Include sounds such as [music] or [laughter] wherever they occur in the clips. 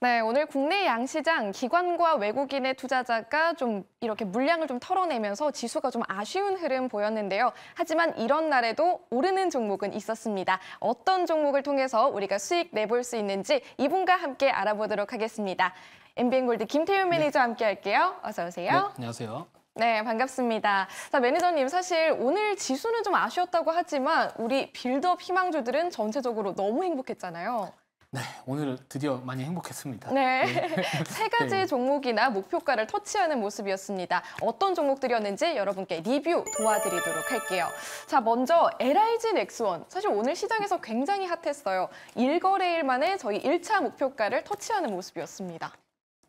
네, 오늘 국내 양시장 기관과 외국인의 투자자가 좀 이렇게 물량을 좀 털어내면서 지수가 좀 아쉬운 흐름 보였는데요. 하지만 이런 날에도 오르는 종목은 있었습니다. 어떤 종목을 통해서 우리가 수익 내볼 수 있는지 이분과 함께 알아보도록 하겠습니다. MBN 골드 김태윤 네. 매니저와 함께 할게요. 어서 오세요. 네, 안녕하세요. 네, 반갑습니다. 자, 매니저님, 사실 오늘 지수는 좀 아쉬웠다고 하지만 우리 빌드업 희망주들은 전체적으로 너무 행복했잖아요. 네, 오늘 드디어 많이 행복했습니다. 네, 네. [laughs] 세 가지 네. 종목이나 목표가를 터치하는 모습이었습니다. 어떤 종목들이었는지 여러분께 리뷰 도와드리도록 할게요. 자, 먼저 LIG 넥스원. 사실 오늘 시장에서 굉장히 핫했어요. 1거래일 만에 저희 1차 목표가를 터치하는 모습이었습니다.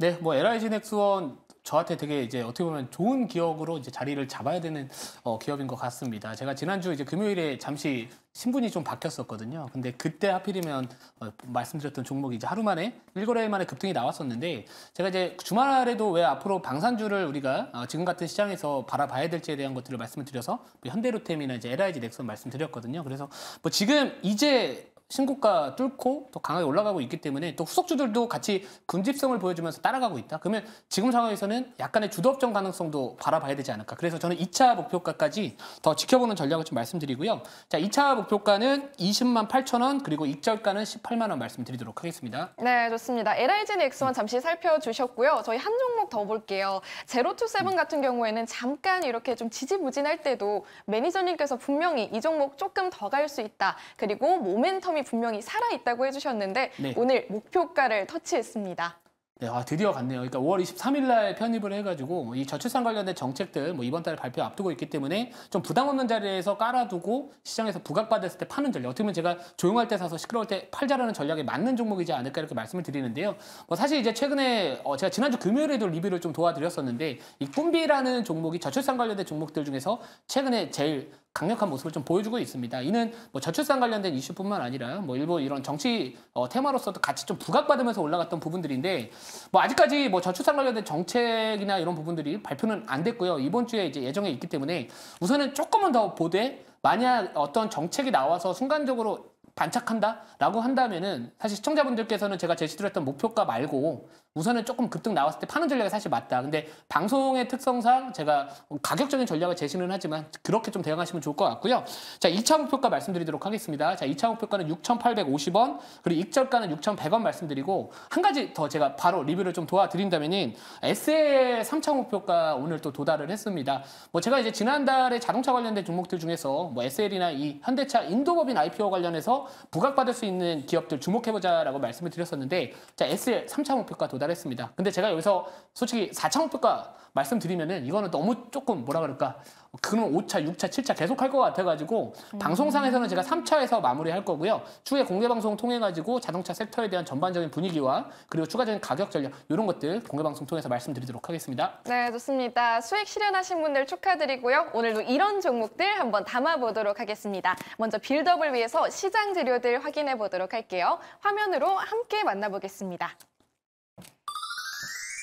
네, 뭐 LIG 넥스원 저한테 되게 이제 어떻게 보면 좋은 기억으로 이제 자리를 잡아야 되는 어, 기업인 것 같습니다. 제가 지난주 이제 금요일에 잠시 신분이 좀 바뀌었었거든요. 근데 그때 하필이면 어, 말씀드렸던 종목이 이제 하루 만에 일거래일 만에 급등이 나왔었는데 제가 이제 주말에도 왜 앞으로 방산주를 우리가 어, 지금 같은 시장에서 바라봐야 될지에 대한 것들을 말씀을 드려서 뭐 현대로템이나 이제 LIG 넥슨 말씀드렸거든요. 그래서 뭐 지금 이제 신고가 뚫고 또 강하게 올라가고 있기 때문에 또 후속주들도 같이 금집성을 보여주면서 따라가고 있다. 그러면 지금 상황에서는 약간의 주도업종 가능성도 바라봐야 되지 않을까. 그래서 저는 2차 목표가까지 더 지켜보는 전략을 좀 말씀드리고요. 자, 2차 목표가는 20만 8천 원 그리고 익절가는 18만 원 말씀드리도록 하겠습니다. 네, 좋습니다. LIGN X1 잠시 살펴주셨고요. 저희 한 종목 더 볼게요. 제로투세븐 같은 경우에는 잠깐 이렇게 좀 지지부진할 때도 매니저님께서 분명히 이 종목 조금 더 갈 수 있다. 그리고 모멘텀이 시이 분명히 살아있다고 해주셨는데 네. 오늘 목표가를 터치했습니다. 네, 아, 드디어 갔네요. 그러니까 5월 23일 날 편입을 해가지고 이 저출산 관련된 정책들 뭐 이번 달 발표 앞두고 있기 때문에 좀 부담 없는 자리에서 깔아두고 시장에서 부각받았을 때 파는 전략. 어떻게 보면 제가 조용할 때 사서 시끄러울 때 팔자라는 전략에 맞는 종목이지 않을까 이렇게 말씀을 드리는데요. 뭐 사실 이제 최근에 어, 제가 지난주 금요일에도 리뷰를 좀 도와드렸었는데 이 꿈비라는 종목이 저출산 관련된 종목들 중에서 최근에 제일 강력한 모습을 좀 보여주고 있습니다. 이는 뭐 저출산 관련된 이슈뿐만 아니라 뭐일본 이런 정치 어, 테마로서도 같이 좀 부각받으면서 올라갔던 부분들인데 뭐 아직까지 뭐 저출산 관련된 정책이나 이런 부분들이 발표는 안 됐고요. 이번 주에 이제 예정에 있기 때문에 우선은 조금은 더 보되 만약 어떤 정책이 나와서 순간적으로 반짝한다라고 한다면은 사실 시청자분들께서는 제가 제시드렸던 목표가 말고 우선은 조금 급등 나왔을 때 파는 전략이 사실 맞다. 근데 방송의 특성상 제가 가격적인 전략을 제시는 하지만 그렇게 좀 대응하시면 좋을 것 같고요. 자, 2차 목표가 말씀드리도록 하겠습니다. 자, 2차 목표가는 6,850원, 그리고 익절가는 6,100원 말씀드리고 한 가지 더 제가 바로 리뷰를 좀 도와드린다면은 s a 3차 목표가 오늘 또 도달을 했습니다. 뭐 제가 이제 지난달에 자동차 관련된 종목들 중에서 뭐 SL이나 이 현대차 인도법인 IPO 관련해서 부각받을 수 있는 기업들 주목해보자라고 말씀을 드렸었는데 자, SL 3차 목표가 도달 도달했습니다. 근데 제가 여기서 솔직히 4차 목표가 말씀드리면은 이거는 너무 조금 뭐라 그럴까 그럼 5차, 6차, 7차 계속 할것 같아가지고 음. 방송상에서는 제가 3차에서 마무리할 거고요. 추후에 공개 방송 통해 가지고 자동차 섹터에 대한 전반적인 분위기와 그리고 추가적인 가격 전략 이런 것들 공개 방송 통해서 말씀드리도록 하겠습니다. 네, 좋습니다. 수익 실현하신 분들 축하드리고요. 오늘도 이런 종목들 한번 담아보도록 하겠습니다. 먼저 빌드업을 위해서 시장 재료들 확인해 보도록 할게요. 화면으로 함께 만나보겠습니다.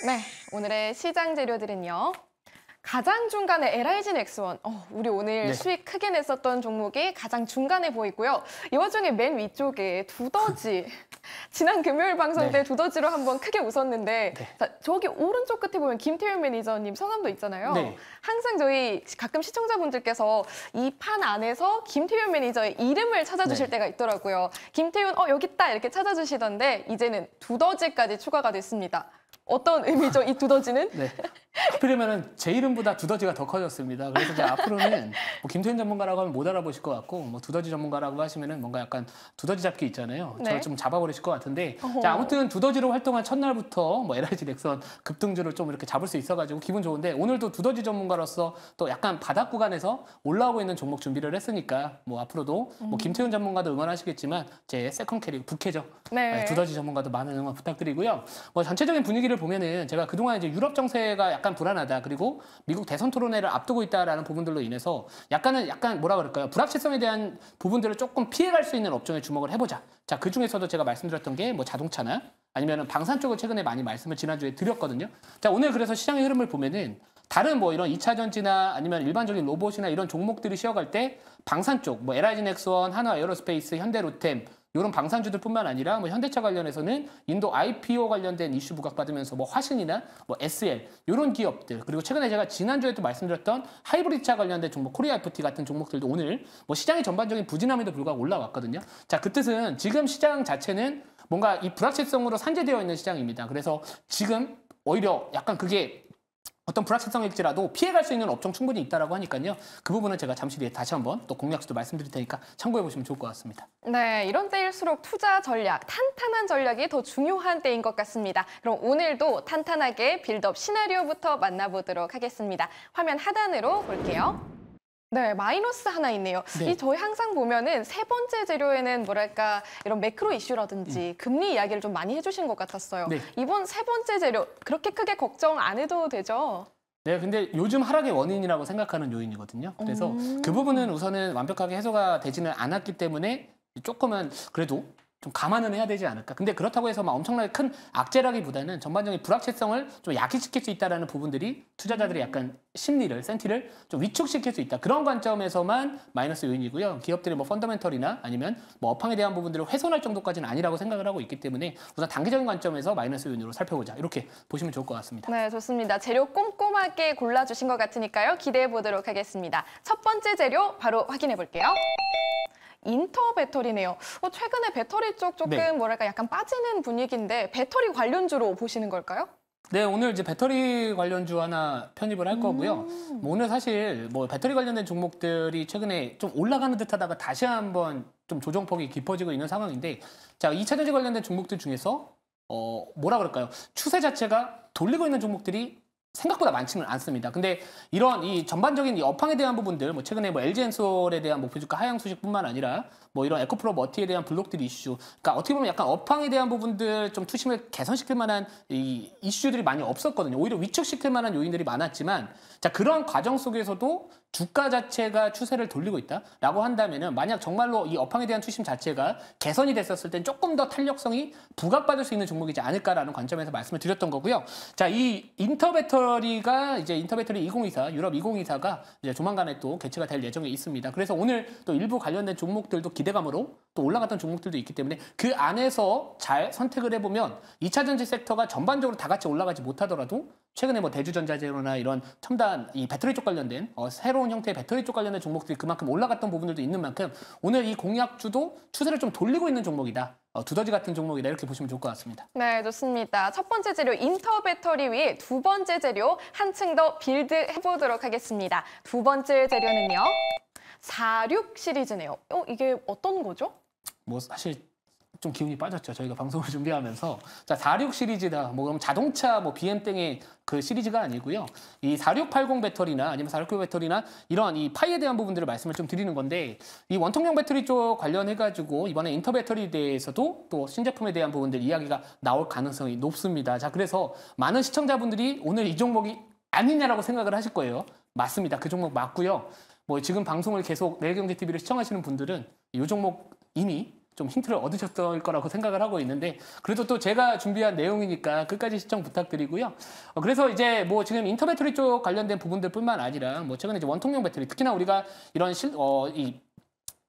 네, 오늘의 시장 재료들은요. 가장 중간에 LRG 넥스원. 어, 우리 오늘 네. 수익 크게 냈었던 종목이 가장 중간에 보이고요. 이 와중에 맨 위쪽에 두더지. [laughs] 지난 금요일 방송 네. 때 두더지로 한번 크게 웃었는데 네. 자, 저기 오른쪽 끝에 보면 김태윤 매니저님 성함도 있잖아요. 네. 항상 저희 가끔 시청자분들께서 이 판 안에서 김태윤 매니저의 이름을 찾아주실 네. 때가 있더라고요. 김태윤 어 여기 있다 이렇게 찾아주시던데 이제는 두더지까지 추가가 됐습니다. 어떤 의미죠? 이 두더지는? 네. 하필이면 제 이름보다 두더지가 더 커졌습니다. 그래서 이제 앞으로는 뭐 김태현 전문가라고 하면 못 알아보실 것 같고 뭐 두더지 전문가라고 하시면은 뭔가 약간 두더지 잡기 있잖아요. 네. 저를 좀 잡아버리실 것 같은데 자, 아무튼 두더지로 활동한 첫날부터 뭐 LIG 넥선 급등주를 좀 이렇게 잡을 수 있어가지고 기분 좋은데 오늘도 두더지 전문가로서 또 약간 바닥 구간에서 올라오고 있는 종목 준비를 했으니까 뭐 앞으로도 뭐 음. 김태현 전문가도 응원하시겠지만 제 세컨 캐리 북해죠 네. 네. 두더지 전문가도 많은 응원 부탁드리고요. 뭐 전체적인 분위기를 얘기를 보면은 제가 그동안 이제 유럽 정세가 약간 불안하다 그리고 미국 대선 토론회를 앞두고 있다라는 부분들로 인해서 약간은 약간 뭐라 그럴까요 불확실성에 대한 부분들을 조금 피해갈 수 있는 업종에 주목을 해보자 자그 중에서도 제가 말씀드렸던 게 뭐 자동차나 아니면 방산 쪽을 최근에 많이 말씀을 지난주에 드렸거든요 자 오늘 그래서 시장의 흐름을 보면은 다른 뭐 이런 2차 전지나 아니면 일반적인 로봇이나 이런 종목들이 쉬어갈 때 방산 쪽, 뭐 LIG 넥스원, 한화 에어로스페이스, 현대로템 이런 방산주들뿐만 아니라 뭐 현대차 관련해서는 인도 IPO 관련된 이슈 부각받으면서 뭐 화신이나 뭐 SL 이런 기업들 그리고 최근에 제가 지난주에도 말씀드렸던 하이브리드차 관련된 종목 코리아 FT 같은 종목들도 오늘 뭐 시장의 전반적인 부진함에도 불구하고 올라왔거든요. 자, 그 뜻은 지금 시장 자체는 뭔가 이 불확실성으로 산재되어 있는 시장입니다. 그래서 지금 오히려 약간 그게 어떤 불확실성일지라도 피해갈 수 있는 업종 충분히 있다라고 하니까요. 그 부분은 제가 잠시 뒤에 다시 한번 또 공략수도 말씀드릴 테니까 참고해 보시면 좋을 것 같습니다. 네, 이런 때일수록 투자 전략, 탄탄한 전략이 더 중요한 때인 것 같습니다. 그럼 오늘도 탄탄하게 빌드업 시나리오부터 만나보도록 하겠습니다. 화면 하단으로 볼게요. 네, 마이너스 하나 있네요. 네. 이 저희 항상 보면은 세 번째 재료에는 뭐랄까 이런 매크로 이슈라든지 음. 금리 이야기를 좀 많이 해주신 것 같았어요. 네. 이번 세 번째 재료 그렇게 크게 걱정 안 해도 되죠? 네, 근데 요즘 하락의 원인이라고 생각하는 요인이거든요. 그래서 음. 그 부분은 우선은 완벽하게 해소가 되지는 않았기 때문에 조금은 그래도 좀 감안은 해야 되지 않을까. 근데 그렇다고 해서 막 엄청나게 큰 악재라기보다는 전반적인 불확실성을 좀 약화시킬 수 있다라는 부분들이 투자자들의 약간 심리를 센티를 좀 위축시킬 수 있다. 그런 관점에서만 마이너스 요인이고요. 기업들이 뭐 펀더멘털이나 아니면 뭐 업황에 대한 부분들을 훼손할 정도까지는 아니라고 생각을 하고 있기 때문에 우선 단기적인 관점에서 마이너스 요인으로 살펴보자. 이렇게 보시면 좋을 것 같습니다. 네, 좋습니다. 재료 꼼꼼하게 골라주신 것 같으니까요. 기대해 보도록 하겠습니다. 첫 번째 재료 바로 확인해 볼게요. 인터 배터리네요. 어, 최근에 배터리 쪽 조금 네. 뭐랄까 약간 빠지는 분위기인데 배터리 관련주로 보시는 걸까요? 네, 오늘 이제 배터리 관련주 하나 편입을 할 거고요. 음. 뭐 오늘 사실 뭐 배터리 관련된 종목들이 최근에 좀 올라가는 듯 하다가 다시 한번 좀 조정폭이 깊어지고 있는 상황인데 자, 이차전지 관련된 종목들 중에서 어, 뭐라 그럴까요? 추세 자체가 돌리고 있는 종목들이 생각보다 많지는 않습니다. 근데 이런 이 전반적인 이 업황에 대한 부분들, 뭐 최근에 뭐 LG 엔솔에 대한 목표 뭐 주가 하향 수식뿐만 아니라 뭐 이런 에코프로 머티에 대한 블록들 이슈, 그러니까 어떻게 보면 약간 업황에 대한 부분들 좀 투심을 개선시킬 만한 이 이슈들이 많이 없었거든요. 오히려 위축시킬 만한 요인들이 많았지만, 자 그런 과정 속에서도 주가 자체가 추세를 돌리고 있다라고 한다면은 만약 정말로 이 업황에 대한 투심 자체가 개선이 됐었을 땐 조금 더 탄력성이 부각받을 수 있는 종목이지 않을까라는 관점에서 말씀을 드렸던 거고요. 자 이 인터베터 배터리가 이제 인터배터리 2024 유럽 2024가 이제 조만간에 또 개최가 될 예정에 있습니다. 그래서 오늘 또 일부 관련된 종목들도 기대감으로 또 올라갔던 종목들도 있기 때문에 그 안에서 잘 선택을 해보면 2차 전지 섹터가 전반적으로 다 같이 올라가지 못하더라도 최근에 뭐대주전자재로나 이런 첨단 이 배터리 쪽 관련된 어, 새로운 형태의 배터리 쪽 관련된 종목들이 그만큼 올라갔던 부분들도 있는 만큼 오늘 이 공약주도 추세를 좀 돌리고 있는 종목이다. 어, 두더지 같은 종목이다 이렇게 보시면 좋을 것 같습니다. 네, 좋습니다. 첫 번째 재료 인터 배터리 위에 두 번째 재료 한층 더 빌드 해보도록 하겠습니다. 두 번째 재료는요. 46 시리즈네요. 어, 이게 어떤 거죠? 뭐 사실 좀 기운이 빠졌죠. 저희가 [laughs] 방송을 준비하면서. 자, 46 시리즈다. 뭐 그럼 자동차 뭐 BM 땡의 그 시리즈가 아니고요. 이4680 배터리나 아니면 469 배터리나 이런 이 파이에 대한 부분들을 말씀을 좀 드리는 건데 이 원통형 배터리 쪽 관련해 가지고 이번에 인터 배터리에 대해서도 또 신제품에 대한 부분들 이야기가 나올 가능성이 높습니다. 자, 그래서 많은 시청자분들이 오늘 이 종목이 아니냐라고 생각을 하실 거예요. 맞습니다. 그 종목 맞고요. 뭐 지금 방송을 계속 내일경제TV를 시청하시는 분들은 이 종목 이미 좀 힌트를 얻으셨을 거라고 생각을 하고 있는데 그래도 또 제가 준비한 내용이니까 끝까지 시청 부탁드리고요. 어, 그래서 이제 뭐 지금 인터배터리 쪽 관련된 부분들뿐만 아니라 뭐 최근에 이제 원통형 배터리 특히나 우리가 이런 실, 어, 이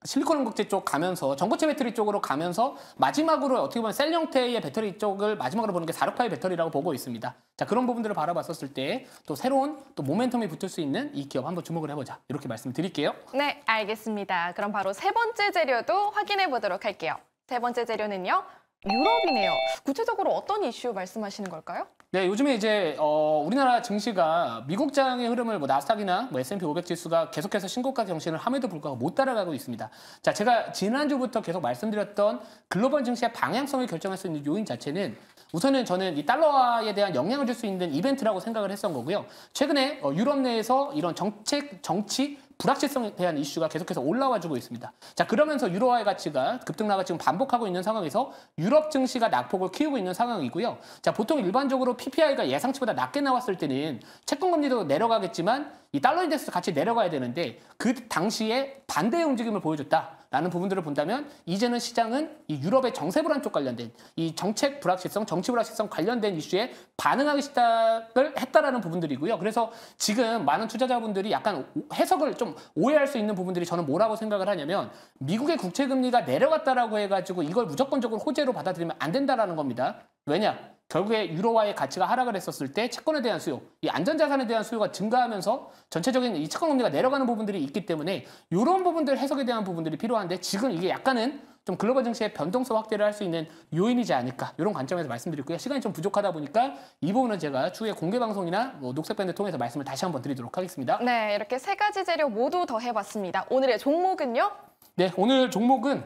실리콘국제 쪽 가면서 전고체 배터리 쪽으로 가면서 마지막으로 어떻게 보면 셀 형태의 배터리 쪽을 마지막으로 보는 게468 배터리라고 보고 있습니다. 자 그런 부분들을 바라봤었을 때 또 새로운 또 모멘텀이 붙을 수 있는 이 기업 한번 주목을 해보자 이렇게 말씀드릴게요. 네 알겠습니다. 그럼 바로 세 번째 재료도 확인해 보도록 할게요. 세 번째 재료는요 유럽이네요. 구체적으로 어떤 이슈 말씀하시는 걸까요? 네, 요즘에 이제 어, 우리나라 증시가 미국 장의 흐름을 뭐 나스닥이나 뭐 S&P 500 지수가 계속해서 신고가 경신을 함에도 불구하고 못 따라가고 있습니다. 자, 제가 지난주부터 계속 말씀드렸던 글로벌 증시의 방향성을 결정할 수 있는 요인 자체는 우선은 저는 이 달러화에 대한 영향을 줄 수 있는 이벤트라고 생각을 했던 거고요. 최근에 어, 유럽 내에서 이런 정책, 정치, 불확실성에 대한 이슈가 계속해서 올라와주고 있습니다. 자 그러면서 유로화의 가치가 급등락가 지금 반복하고 있는 상황에서 유럽 증시가 낙폭을 키우고 있는 상황이고요. 자 보통 일반적으로 PPI가 예상치보다 낮게 나왔을 때는 채권 금리도 내려가겠지만 이 달러 인덱스도 같이 내려가야 되는데 그 당시에 반대의 움직임을 보여줬다. 라는 부분들을 본다면 이제는 시장은 이 유럽의 정세 불안 쪽 관련된 이 정책 불확실성, 정치 불확실성 관련된 이슈에 반응하기 시작을 했다라는 부분들이고요. 그래서 지금 많은 투자자분들이 약간 해석을 좀 오해할 수 있는 부분들이 저는 뭐라고 생각을 하냐면 미국의 국채 금리가 내려갔다라고 해가지고 이걸 무조건적으로 호재로 받아들이면 안 된다라는 겁니다. 왜냐? 결국에 유로화의 가치가 하락을 했었을 때 채권에 대한 수요, 이 안전자산에 대한 수요가 증가하면서 전체적인 이 채권 금리가 내려가는 부분들이 있기 때문에 이런 부분들 해석에 대한 부분들이 필요한데 지금 이게 약간은 좀 글로벌 증시의 변동성 확대를 할 수 있는 요인이지 않을까 이런 관점에서 말씀드리고요. 시간이 좀 부족하다 보니까 이 부분은 제가 추후에 공개 방송이나 뭐 녹색밴드 통해서 말씀을 다시 한번 드리도록 하겠습니다. 네, 이렇게 세 가지 재료 모두 더해봤습니다. 오늘의 종목은요? 네, 오늘 종목은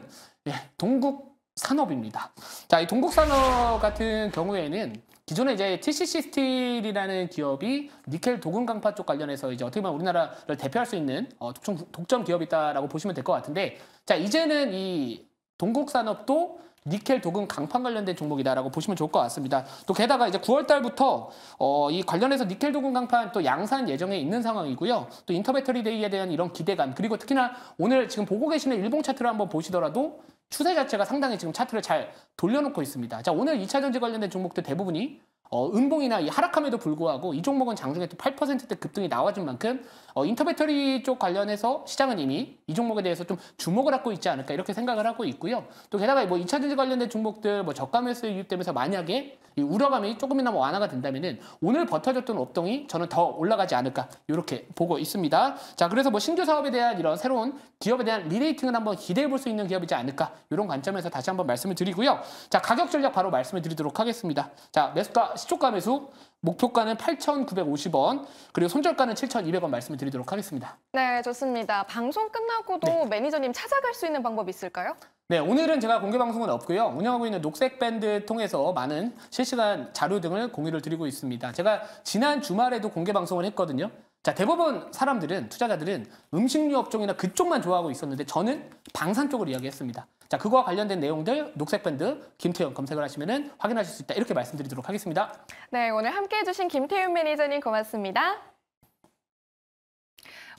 예, 동국 산업입니다. 자, 이 동국산업 같은 경우에는 기존에 이제 TCC 스틸이라는 기업이 니켈 도금 강파 쪽 관련해서 이제 어떻게 보면 우리나라를 대표할 수 있는 어, 독점, 독점 기업이다라고 보시면 될 것 같은데 자 이제는 이 동국산업도 니켈 도금 강판 관련된 종목이다라고 보시면 좋을 것 같습니다. 또 게다가 이제 9월 달부터 어, 이 관련해서 니켈 도금 강판 또 양산 예정에 있는 상황이고요. 또 인터배터리 데이에 대한 이런 기대감 그리고 특히나 오늘 지금 보고 계시는 일봉 차트를 한번 보시더라도 추세 자체가 상당히 지금 차트를 잘 돌려놓고 있습니다. 자 오늘 2차 전지 관련된 종목들 대부분이 어, 음봉이나 이 하락함에도 불구하고 이 종목은 장중에 또 8%대 급등이 나와준 만큼 어, 인터배터리 쪽 관련해서 시장은 이미 이 종목에 대해서 좀 주목을 하고 있지 않을까 이렇게 생각을 하고 있고요. 또 게다가 뭐 2차 전지 관련된 종목들 뭐 저가 매수 유입되면서 만약에 우려감이 조금이나마 완화가 된다면은 오늘 버텨줬던 업종이 저는 더 올라가지 않을까 이렇게 보고 있습니다. 자 그래서 뭐 신규 사업에 대한 이런 새로운 기업에 대한 리레이팅을 한번 기대해 볼 수 있는 기업이지 않을까 이런 관점에서 다시 한번 말씀을 드리고요. 자 가격 전략 바로 말씀을 드리도록 하겠습니다. 자 매수가 시초가매수 목표가는 8,950원, 그리고 손절가는 7,200원 말씀을 드리도록 하겠습니다. 네, 좋습니다. 방송 끝나고도 네. 매니저님 찾아갈 수 있는 방법 이 있을까요? 네, 오늘은 제가 공개 방송은 없고요. 운영하고 있는 녹색밴드 통해서 많은 실시간 자료 등을 공유를 드리고 있습니다. 제가 지난 주말에도 공개 방송을 했거든요. 자, 대부분 사람들은, 투자자들은 음식류 업종이나 그쪽만 좋아하고 있었는데 저는 방산 쪽을 이야기했습니다. 자, 그거와 관련된 내용들 녹색밴드 김태훈 검색을 하시면 확인하실 수 있다. 이렇게 말씀드리도록 하겠습니다. 네, 오늘 함께해 주신 김태윤 매니저님 고맙습니다.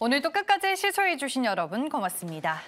오늘도 끝까지 시청해 주신 여러분 고맙습니다.